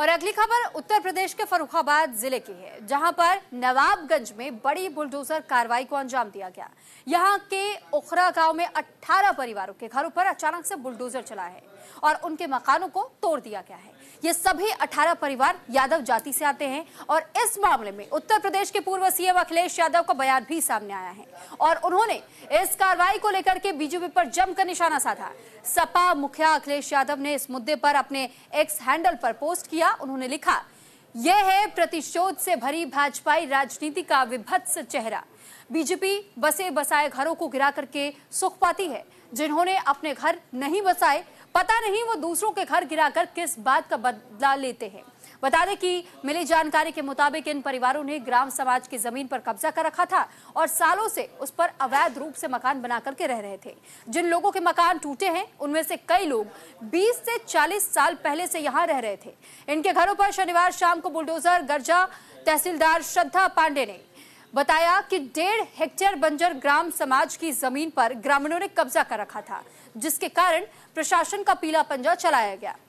और अगली खबर उत्तर प्रदेश के फरुखाबाद जिले की है जहां पर नवाबगंज में बड़ी बुलडोजर कार्रवाई को अंजाम दिया गया यहां के उखरा गांव में 18 परिवारों के घरों पर अचानक से बुलडोजर चला है और उनके मकानों को तोड़ दिया गया है ये सभी 18 परिवार यादव जाति से आते हैं और इस मामले में उत्तर प्रदेश के पूर्व सीएम अखिलेश यादव का बयान भी सामने आया है और उन्होंने इस कार्रवाई को लेकर के बीजेपी पर जमकर निशाना साधा सपा मुखिया अखिलेश यादव ने इस मुद्दे पर अपने एक्स हैंडल पर पोस्ट किया उन्होंने लिखा यह है प्रतिशोध से भरी भाजपाई राजनीति का विभत्स चेहरा बीजेपी बसे बसाए घरों को गिरा करके सुख पाती है जिन्होंने अपने घर नहीं बसाए पता नहीं वो दूसरों के घर गिराकर किस बात का बदला लेते हैं बता दें कि मिली जानकारी के मुताबिक इन परिवारों ने ग्राम समाज की जमीन पर कब्जा कर रखा था और सालों से उस पर अवैध रूप से मकान बना करके रह रहे थे जिन लोगों के मकान टूटे हैं उनमें से कई लोग 20 से 40 साल पहले से यहाँ रह रहे थे इनके घरों पर शनिवार शाम को बुलडोजर गर्जा तहसीलदार श्रद्धा पांडे ने बताया कि डेढ़ हेक्टेयर बंजर ग्राम समाज की जमीन पर ग्रामीणों ने कब्जा कर रखा था जिसके कारण प्रशासन का पीला पंजा चलाया गया